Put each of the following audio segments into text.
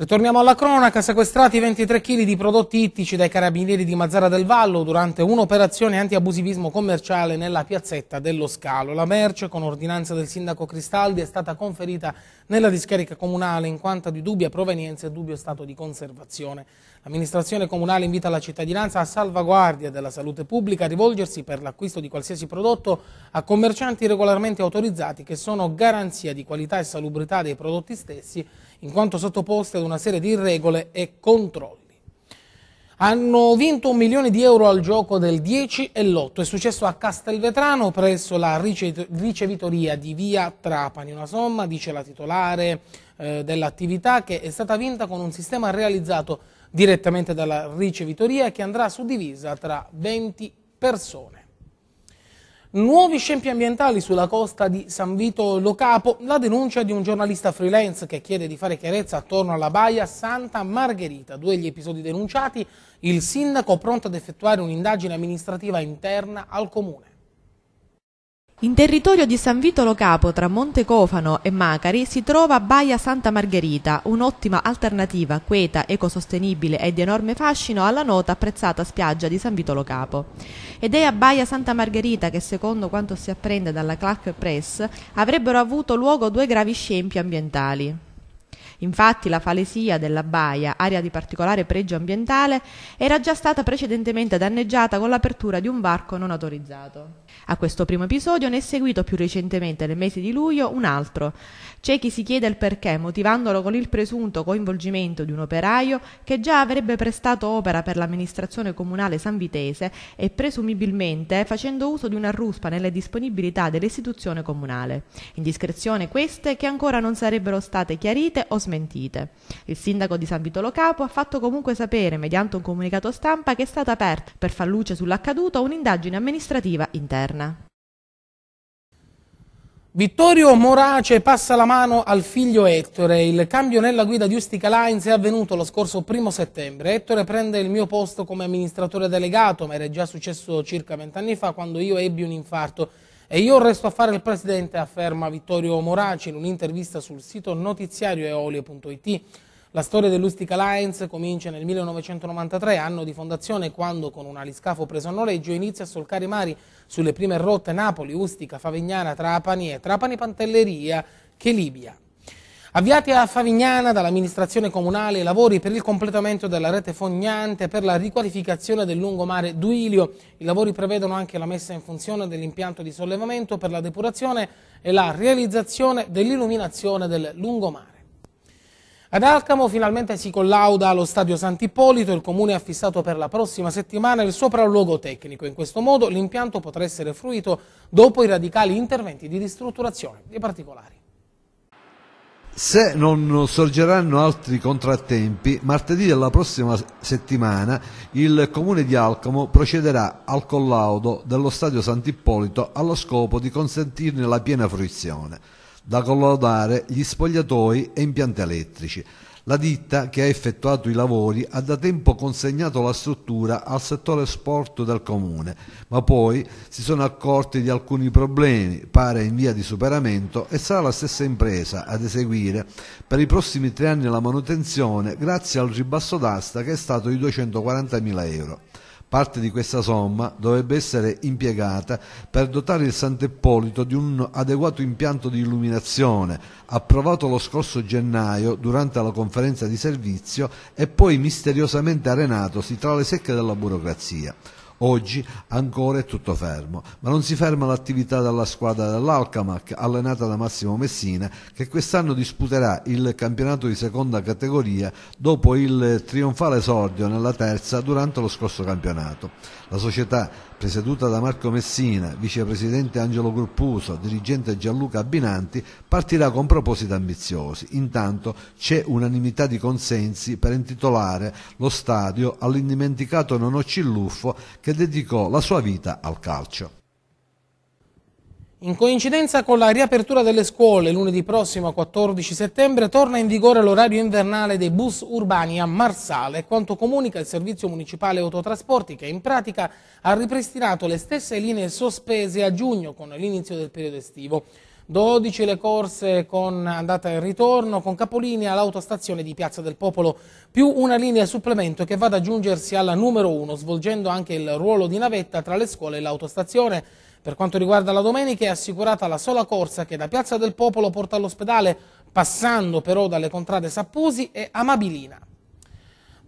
Ritorniamo alla cronaca, sequestrati 23 kg di prodotti ittici dai carabinieri di Mazzara del Vallo durante un'operazione anti-abusivismo commerciale nella piazzetta dello Scalo. La merce, con ordinanza del sindaco Cristaldi, è stata conferita nella discarica comunale in quanto di dubbia provenienza e dubbio stato di conservazione. L'amministrazione comunale invita la cittadinanza a salvaguardia della salute pubblica a rivolgersi per l'acquisto di qualsiasi prodotto a commercianti regolarmente autorizzati che sono garanzia di qualità e salubrità dei prodotti stessi in quanto sottoposti ad una serie di regole e controlli. Hanno vinto un milione di euro al gioco del 10 e l'8. È successo a Castelvetrano presso la ricevitoria di via Trapani. Una somma, dice la titolare eh, dell'attività, che è stata vinta con un sistema realizzato direttamente dalla ricevitoria che andrà suddivisa tra 20 persone. Nuovi scempi ambientali sulla costa di San Vito Lo Capo, la denuncia di un giornalista freelance che chiede di fare chiarezza attorno alla baia Santa Margherita. Due gli episodi denunciati, il sindaco pronto ad effettuare un'indagine amministrativa interna al comune. In territorio di San Vitolo Capo, tra Monte Cofano e Macari, si trova Baia Santa Margherita, un'ottima alternativa queta, ecosostenibile e di enorme fascino alla nota apprezzata spiaggia di San Vitolo Capo. Ed è a Baia Santa Margherita che, secondo quanto si apprende dalla Clark Press, avrebbero avuto luogo due gravi scempi ambientali. Infatti la falesia della baia, area di particolare pregio ambientale, era già stata precedentemente danneggiata con l'apertura di un varco non autorizzato. A questo primo episodio ne è seguito più recentemente, nel mese di luglio, un altro. C'è chi si chiede il perché, motivandolo con il presunto coinvolgimento di un operaio che già avrebbe prestato opera per l'amministrazione comunale sanvitese e presumibilmente facendo uso di una ruspa nelle disponibilità dell'istituzione comunale. Indiscrezione queste che ancora non sarebbero state chiarite o smentite smentite. Il sindaco di San Vitolo Capo ha fatto comunque sapere, mediante un comunicato stampa, che è stata aperta, per far luce sull'accaduto, un'indagine amministrativa interna. Vittorio Morace passa la mano al figlio Ettore. Il cambio nella guida di Ustica Lines è avvenuto lo scorso primo settembre. Ettore prende il mio posto come amministratore delegato, ma era già successo circa vent'anni fa quando io ebbi un infarto. E io resto a fare il presidente, afferma Vittorio Moraci in un'intervista sul sito notiziarioeolie.it. La storia dell'Ustica Lions comincia nel 1993, anno di fondazione, quando con un aliscafo preso a noleggio inizia a solcare i mari sulle prime rotte Napoli, Ustica, Favignana, Trapani e Trapani Pantelleria che Libia. Avviati a Favignana dall'amministrazione comunale i lavori per il completamento della rete fognante per la riqualificazione del lungomare Duilio. I lavori prevedono anche la messa in funzione dell'impianto di sollevamento per la depurazione e la realizzazione dell'illuminazione del lungomare. Ad Alcamo finalmente si collauda lo stadio Sant'Ippolito, il comune ha fissato per la prossima settimana il sopralluogo tecnico, in questo modo l'impianto potrà essere fruito dopo i radicali interventi di ristrutturazione. dei particolari. Se non sorgeranno altri contrattempi, martedì della prossima settimana il Comune di Alcamo procederà al collaudo dello Stadio Sant'Ippolito allo scopo di consentirne la piena fruizione. Da collaudare gli spogliatoi e impianti elettrici. La ditta che ha effettuato i lavori ha da tempo consegnato la struttura al settore sport del comune, ma poi si sono accorti di alcuni problemi, pare in via di superamento, e sarà la stessa impresa ad eseguire per i prossimi tre anni la manutenzione grazie al ribasso d'asta che è stato di 240.000 euro. Parte di questa somma dovrebbe essere impiegata per dotare il Sant'Eppolito di un adeguato impianto di illuminazione, approvato lo scorso gennaio durante la conferenza di servizio e poi misteriosamente arenatosi tra le secche della burocrazia. Oggi ancora è tutto fermo, ma non si ferma l'attività della squadra dell'Alcamac, allenata da Massimo Messina, che quest'anno disputerà il campionato di seconda categoria dopo il trionfale esordio nella terza durante lo scorso campionato. La società, presieduta da Marco Messina, vicepresidente Angelo Gruppuso, dirigente Gianluca Abbinanti, partirà con propositi ambiziosi. Intanto c'è unanimità di consensi per intitolare lo stadio all'indimenticato Nonocci Luffo che che dedicò la sua vita al calcio. In coincidenza con la riapertura delle scuole lunedì prossimo 14 settembre torna in vigore l'orario invernale dei bus urbani a Marsale, quanto comunica il servizio municipale autotrasporti che in pratica ha ripristinato le stesse linee sospese a giugno con l'inizio del periodo estivo. 12 le corse con andata e ritorno, con capolinea l'autostazione di Piazza del Popolo, più una linea supplemento che va ad aggiungersi alla numero 1, svolgendo anche il ruolo di navetta tra le scuole e l'autostazione. Per quanto riguarda la domenica è assicurata la sola corsa che da Piazza del Popolo porta all'ospedale, passando però dalle contrade Sappusi e Amabilina.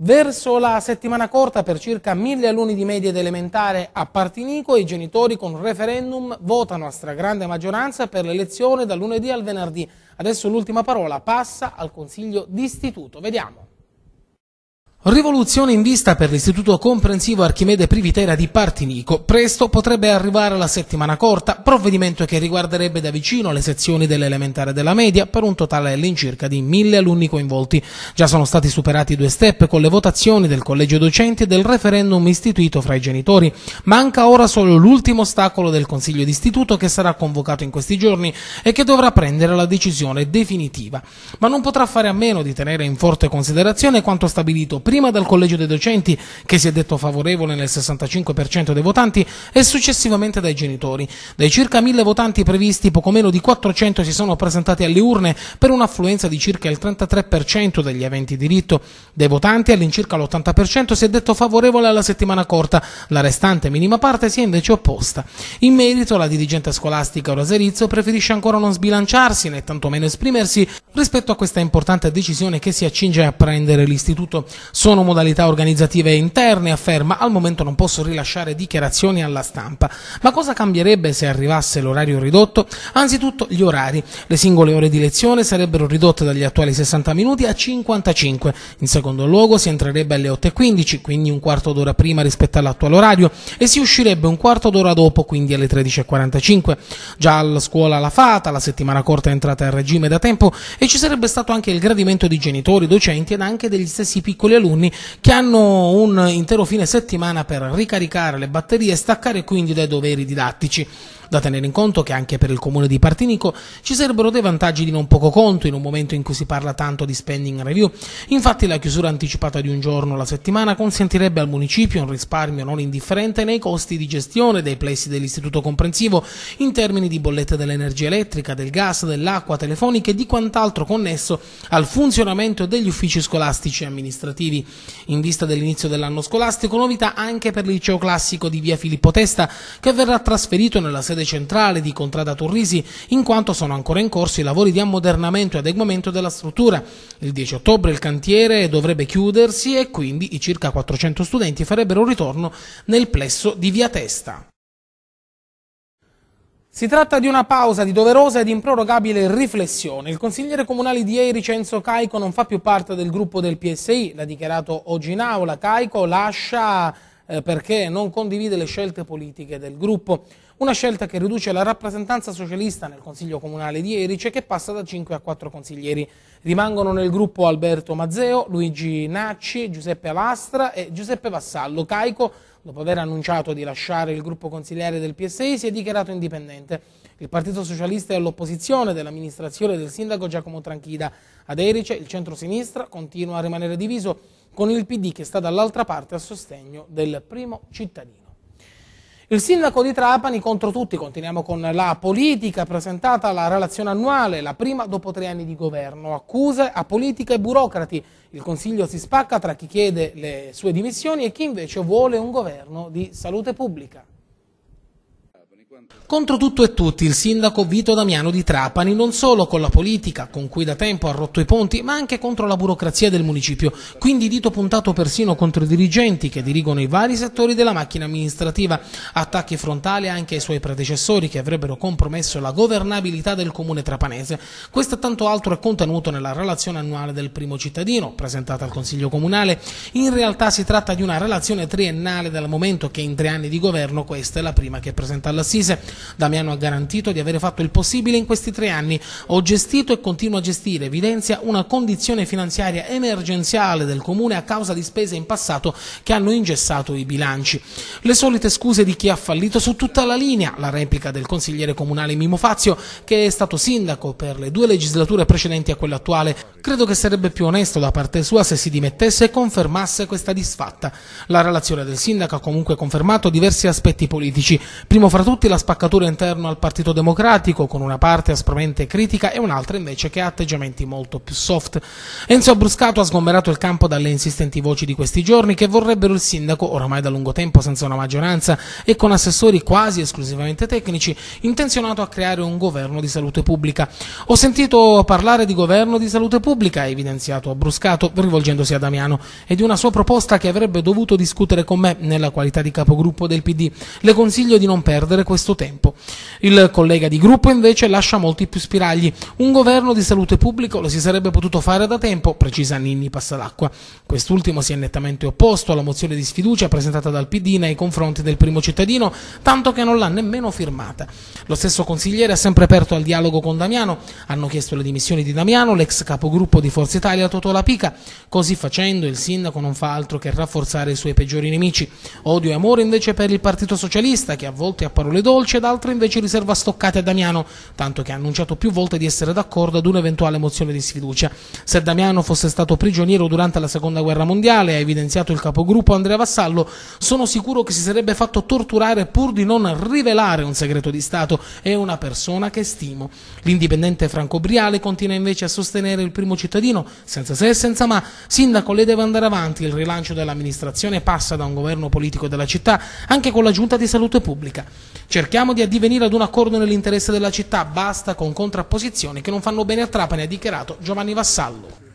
Verso la settimana corta, per circa mille alunni di media ed elementare a Partinico, i genitori con referendum votano a stragrande maggioranza per l'elezione dal lunedì al venerdì. Adesso l'ultima parola passa al Consiglio d'Istituto. Vediamo. Rivoluzione in vista per l'Istituto Comprensivo Archimede Privitera di Partinico. Presto potrebbe arrivare la settimana corta, provvedimento che riguarderebbe da vicino le sezioni dell'elementare e della media per un totale all'incirca di mille alunni coinvolti. Già sono stati superati due step con le votazioni del collegio docenti e del referendum istituito fra i genitori. Manca ora solo l'ultimo ostacolo del Consiglio d'Istituto che sarà convocato in questi giorni e che dovrà prendere la decisione definitiva. Ma non potrà fare a meno di tenere in forte considerazione quanto stabilito prima prima dal collegio dei docenti, che si è detto favorevole nel 65% dei votanti, e successivamente dai genitori. Dai circa 1000 votanti previsti, poco meno di 400 si sono presentati alle urne per un'affluenza di circa il 33% degli aventi diritto. Dei votanti all'incirca l'80% si è detto favorevole alla settimana corta, la restante minima parte si è invece opposta. In merito la dirigente scolastica Oraserizzo preferisce ancora non sbilanciarsi né tantomeno esprimersi rispetto a questa importante decisione che si accinge a prendere l'istituto. Sono modalità organizzative interne, afferma, al momento non posso rilasciare dichiarazioni alla stampa. Ma cosa cambierebbe se arrivasse l'orario ridotto? Anzitutto gli orari. Le singole ore di lezione sarebbero ridotte dagli attuali 60 minuti a 55. In secondo luogo si entrerebbe alle 8.15, quindi un quarto d'ora prima rispetto all'attuale orario, e si uscirebbe un quarto d'ora dopo, quindi alle 13.45. Già alla scuola la fata, la settimana corta è entrata a regime da tempo e ci sarebbe stato anche il gradimento di genitori, docenti ed anche degli stessi piccoli alunni alunni che hanno un intero fine settimana per ricaricare le batterie e staccare quindi dai doveri didattici. Da tenere in conto che anche per il comune di Partinico ci sarebbero dei vantaggi di non poco conto in un momento in cui si parla tanto di spending review. Infatti la chiusura anticipata di un giorno alla settimana consentirebbe al municipio un risparmio non indifferente nei costi di gestione dei plessi dell'istituto comprensivo in termini di bollette dell'energia elettrica, del gas, dell'acqua, telefoniche e di quant'altro connesso al funzionamento degli uffici scolastici e amministrativi. In vista dell'inizio dell'anno scolastico, novità anche per il liceo classico di via Filippo Testa che verrà trasferito nella sede sede centrale di Contrada Turrisi, in quanto sono ancora in corso i lavori di ammodernamento e adeguamento della struttura. Il 10 ottobre il cantiere dovrebbe chiudersi e quindi i circa 400 studenti farebbero un ritorno nel plesso di Via Testa. Si tratta di una pausa di doverosa ed improrogabile riflessione. Il consigliere comunale di ieri, Cenzo Caico, non fa più parte del gruppo del PSI, l'ha dichiarato oggi in aula. Caico lascia eh, perché non condivide le scelte politiche del gruppo. Una scelta che riduce la rappresentanza socialista nel Consiglio Comunale di Erice che passa da 5 a 4 consiglieri. Rimangono nel gruppo Alberto Mazzeo, Luigi Nacci, Giuseppe Alastra e Giuseppe Vassallo. Caico, dopo aver annunciato di lasciare il gruppo consigliare del PSI, si è dichiarato indipendente. Il Partito Socialista è all'opposizione dell'amministrazione del sindaco Giacomo Tranchida. Ad Erice il centro-sinistra continua a rimanere diviso con il PD che sta dall'altra parte a sostegno del primo cittadino. Il sindaco di Trapani contro tutti, continuiamo con la politica, presentata la relazione annuale, la prima dopo tre anni di governo, accuse a politica e burocrati, il Consiglio si spacca tra chi chiede le sue dimissioni e chi invece vuole un governo di salute pubblica. Contro tutto e tutti il sindaco Vito Damiano di Trapani, non solo con la politica con cui da tempo ha rotto i ponti, ma anche contro la burocrazia del municipio, quindi dito puntato persino contro i dirigenti che dirigono i vari settori della macchina amministrativa, attacchi frontali anche ai suoi predecessori che avrebbero compromesso la governabilità del comune trapanese. Questo e tanto altro è contenuto nella relazione annuale del primo cittadino, presentata al Consiglio Comunale. In realtà si tratta di una relazione triennale dal momento che in tre anni di governo questa è la prima che presenta all'Assise. Damiano ha garantito di avere fatto il possibile in questi tre anni. Ho gestito e continuo a gestire, evidenzia una condizione finanziaria emergenziale del Comune a causa di spese in passato che hanno ingessato i bilanci. Le solite scuse di chi ha fallito su tutta la linea, la replica del consigliere comunale Mimo Fazio, che è stato sindaco per le due legislature precedenti a quella attuale. Credo che sarebbe più onesto da parte sua se si dimettesse e confermasse questa disfatta. La relazione del sindaco ha comunque confermato diversi aspetti politici, primo fra tutti l'aspetto spaccatura interna al Partito Democratico, con una parte aspramente critica e un'altra invece che ha atteggiamenti molto più soft. Enzo Bruscato ha sgomberato il campo dalle insistenti voci di questi giorni che vorrebbero il sindaco, oramai da lungo tempo senza una maggioranza e con assessori quasi esclusivamente tecnici, intenzionato a creare un governo di salute pubblica. Ho sentito parlare di governo di salute pubblica, ha evidenziato Bruscato, rivolgendosi a Damiano, e di una sua proposta che avrebbe dovuto discutere con me nella qualità di capogruppo del PD. Le consiglio di non perdere questo tempo. Il collega di gruppo invece lascia molti più spiragli. Un governo di salute pubblico lo si sarebbe potuto fare da tempo, precisa Ninni Passalacqua. Quest'ultimo si è nettamente opposto alla mozione di sfiducia presentata dal PD nei confronti del primo cittadino, tanto che non l'ha nemmeno firmata. Lo stesso consigliere ha sempre aperto al dialogo con Damiano, hanno chiesto le dimissioni di Damiano, l'ex capogruppo di Forza Italia Totò Lapica. Così facendo il sindaco non fa altro che rafforzare i suoi peggiori nemici. Odio e amore invece per il Partito Socialista che a volte a parole dolci Dolce ed altre invece riserva stoccate a Damiano, tanto che ha annunciato più volte di essere d'accordo ad un'eventuale mozione di sfiducia. Se Damiano fosse stato prigioniero durante la Seconda Guerra Mondiale, ha evidenziato il capogruppo Andrea Vassallo, sono sicuro che si sarebbe fatto torturare pur di non rivelare un segreto di Stato. È una persona che stimo. L'indipendente Franco Briale continua invece a sostenere il primo cittadino, senza se e senza ma. Sindaco, lei deve andare avanti, il rilancio dell'amministrazione passa da un governo politico della città, anche con la giunta di salute pubblica. Cerchiamo di addivenire ad un accordo nell'interesse della città, basta con contrapposizioni che non fanno bene a Trapani, ha dichiarato Giovanni Vassallo.